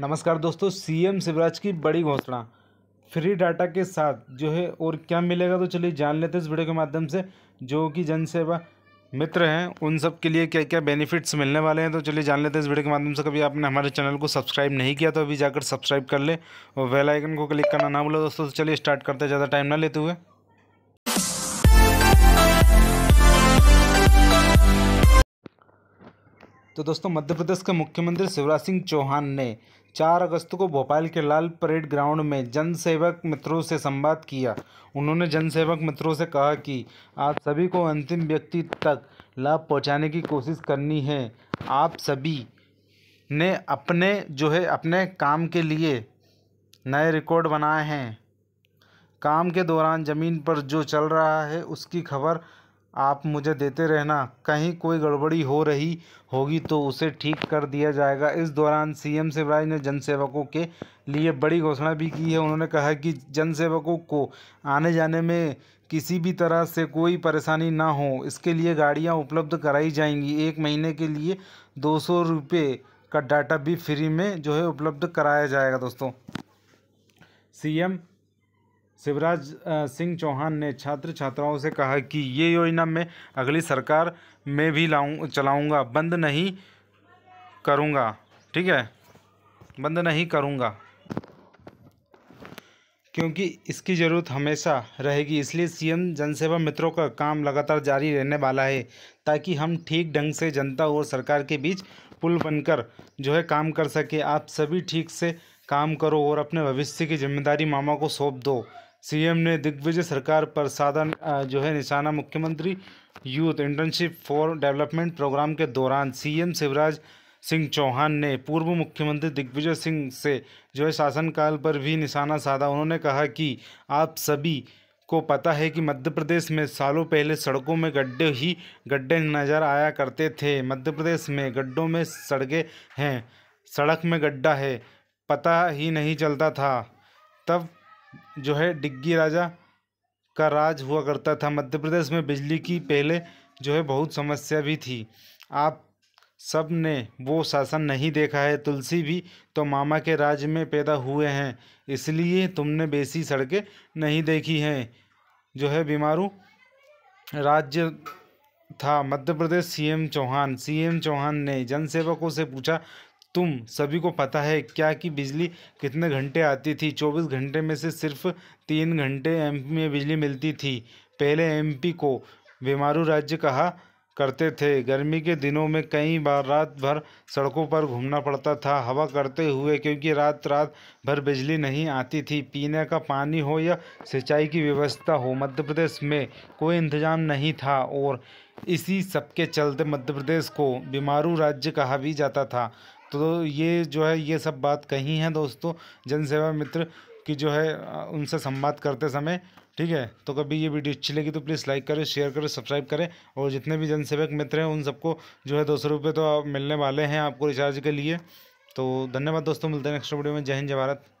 नमस्कार दोस्तों सीएम शिवराज की बड़ी घोषणा फ्री डाटा के साथ जो है और क्या मिलेगा तो चलिए जान लेते हैं इस वीडियो के माध्यम से जो कि जनसेवा मित्र हैं उन सब के लिए क्या क्या बेनिफिट्स मिलने वाले हैं तो चलिए जान लेते हैं इस वीडियो के माध्यम से कभी आपने हमारे चैनल को सब्सक्राइब नहीं किया तो अभी जाकर सब्सक्राइब कर ले और वेलाइकन को क्लिक करना ना बोले दोस्तों तो चलिए स्टार्ट करते हैं ज़्यादा टाइम ना लेते हुए तो दोस्तों मध्य प्रदेश के मुख्यमंत्री शिवराज सिंह चौहान ने चार अगस्त को भोपाल के लाल परेड ग्राउंड में जनसेवक मित्रों से संवाद किया उन्होंने जनसेवक मित्रों से कहा कि आप सभी को अंतिम व्यक्ति तक लाभ पहुंचाने की कोशिश करनी है आप सभी ने अपने जो है अपने काम के लिए नए रिकॉर्ड बनाए हैं काम के दौरान ज़मीन पर जो चल रहा है उसकी खबर आप मुझे देते रहना कहीं कोई गड़बड़ी हो रही होगी तो उसे ठीक कर दिया जाएगा इस दौरान सीएम शिवराज ने जनसेवकों के लिए बड़ी घोषणा भी की है उन्होंने कहा कि जनसेवकों को आने जाने में किसी भी तरह से कोई परेशानी ना हो इसके लिए गाड़ियां उपलब्ध कराई जाएंगी एक महीने के लिए दो सौ रुपये का डाटा भी फ्री में जो है उपलब्ध कराया जाएगा दोस्तों सी शिवराज सिंह चौहान ने छात्र छात्राओं से कहा कि ये योजना मैं अगली सरकार में भी लाऊ चलाऊँगा बंद नहीं करूँगा ठीक है बंद नहीं करूँगा क्योंकि इसकी ज़रूरत हमेशा रहेगी इसलिए सीएम जनसेवा मित्रों का काम लगातार जारी रहने वाला है ताकि हम ठीक ढंग से जनता और सरकार के बीच पुल बनकर जो है काम कर सके आप सभी ठीक से काम करो और अपने भविष्य की जिम्मेदारी मामा को सौंप दो सीएम ने दिग्विजय सरकार पर साधन जो है निशाना मुख्यमंत्री youth internship for development program के दौरान सीएम शिवराज सिंह चौहान ने पूर्व मुख्यमंत्री दिग्विजय सिंह से जो है शासनकाल पर भी निशाना साधा उन्होंने कहा कि आप सभी को पता है कि मध्य प्रदेश में सालों पहले सड़कों में गड्ढे ही गड्ढे नज़र आया करते थे मध्य प्रदेश में गड्ढों में सड़कें हैं सड़क में गड्ढा है पता ही नहीं चलता था तब जो है डिग्गी राजा का राज हुआ करता था मध्य प्रदेश में बिजली की पहले जो है बहुत समस्या भी थी आप सब ने वो शासन नहीं देखा है तुलसी भी तो मामा के राज्य में पैदा हुए हैं इसलिए तुमने बेसी सड़कें नहीं देखी हैं जो है बीमारू राज्य था मध्य प्रदेश सीएम चौहान सीएम चौहान ने जनसेवकों से पूछा तुम सभी को पता है क्या कि बिजली कितने घंटे आती थी चौबीस घंटे में से सिर्फ तीन घंटे एम में बिजली मिलती थी पहले एम को बीमारू राज्य कहा करते थे गर्मी के दिनों में कई बार रात भर सड़कों पर घूमना पड़ता था हवा करते हुए क्योंकि रात रात भर बिजली नहीं आती थी पीने का पानी हो या सिंचाई की व्यवस्था हो मध्य प्रदेश में कोई इंतजाम नहीं था और इसी सबके चलते मध्य प्रदेश को बीमारू राज्य कहा भी जाता था तो ये जो है ये सब बात कही है दोस्तों जनसेवा मित्र की जो है उनसे संवाद करते समय ठीक है तो कभी ये वीडियो अच्छी लगी तो प्लीज़ लाइक करें शेयर करें सब्सक्राइब करें और जितने भी जनसेवक मित्र हैं उन सबको जो है दो सौ रुपये तो मिलने वाले हैं आपको रिचार्ज के लिए तो धन्यवाद दोस्तों मिलते हैं नेक्स्ट वीडियो में जय हिंद जय भारत